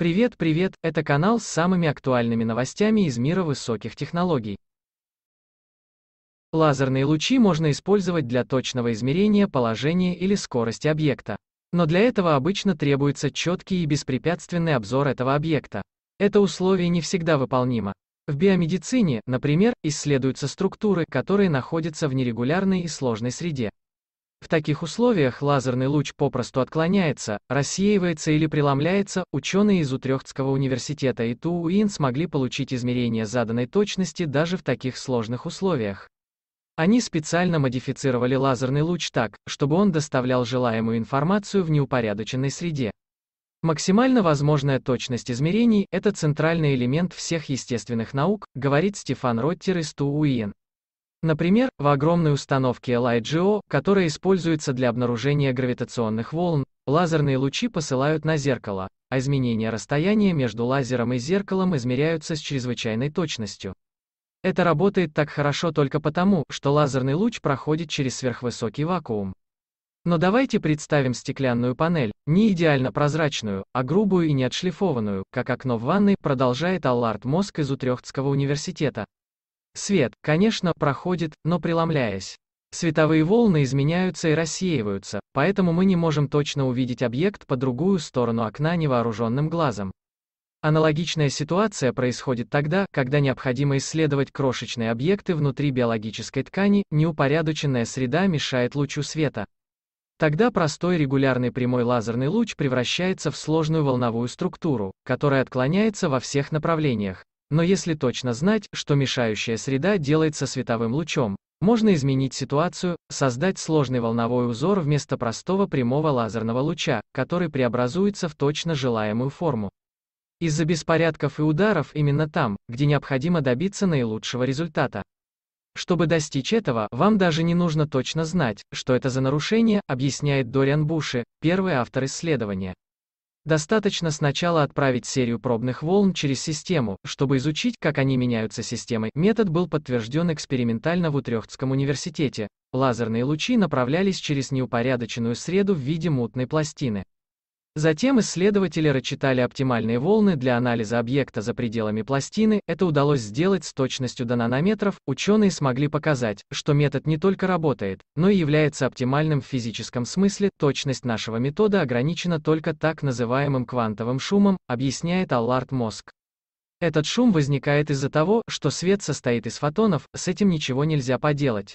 Привет, привет, это канал с самыми актуальными новостями из мира высоких технологий. Лазерные лучи можно использовать для точного измерения положения или скорости объекта. Но для этого обычно требуется четкий и беспрепятственный обзор этого объекта. Это условие не всегда выполнимо. В биомедицине, например, исследуются структуры, которые находятся в нерегулярной и сложной среде. В таких условиях лазерный луч попросту отклоняется, рассеивается или преломляется. Ученые из Утрехтского университета и ТУИН смогли получить измерения заданной точности даже в таких сложных условиях. Они специально модифицировали лазерный луч так, чтобы он доставлял желаемую информацию в неупорядоченной среде. Максимально возможная точность измерений – это центральный элемент всех естественных наук, говорит Стефан Роттер из Тууин. Например, в огромной установке LIGO, которая используется для обнаружения гравитационных волн, лазерные лучи посылают на зеркало, а изменения расстояния между лазером и зеркалом измеряются с чрезвычайной точностью. Это работает так хорошо только потому, что лазерный луч проходит через сверхвысокий вакуум. Но давайте представим стеклянную панель, не идеально прозрачную, а грубую и не отшлифованную, как окно в ванной, продолжает Аллард Моск из Утрехтского университета, Свет, конечно, проходит, но преломляясь. Световые волны изменяются и рассеиваются, поэтому мы не можем точно увидеть объект по другую сторону окна невооруженным глазом. Аналогичная ситуация происходит тогда, когда необходимо исследовать крошечные объекты внутри биологической ткани, неупорядоченная среда мешает лучу света. Тогда простой регулярный прямой лазерный луч превращается в сложную волновую структуру, которая отклоняется во всех направлениях. Но если точно знать, что мешающая среда делается световым лучом, можно изменить ситуацию, создать сложный волновой узор вместо простого прямого лазерного луча, который преобразуется в точно желаемую форму. Из-за беспорядков и ударов именно там, где необходимо добиться наилучшего результата. Чтобы достичь этого, вам даже не нужно точно знать, что это за нарушение, объясняет Дориан Буши, первый автор исследования. Достаточно сначала отправить серию пробных волн через систему, чтобы изучить, как они меняются системой. Метод был подтвержден экспериментально в Утрехтском университете. Лазерные лучи направлялись через неупорядоченную среду в виде мутной пластины. Затем исследователи рассчитали оптимальные волны для анализа объекта за пределами пластины, это удалось сделать с точностью до нанометров, ученые смогли показать, что метод не только работает, но и является оптимальным в физическом смысле, точность нашего метода ограничена только так называемым квантовым шумом, объясняет Аллард Моск. Этот шум возникает из-за того, что свет состоит из фотонов, с этим ничего нельзя поделать.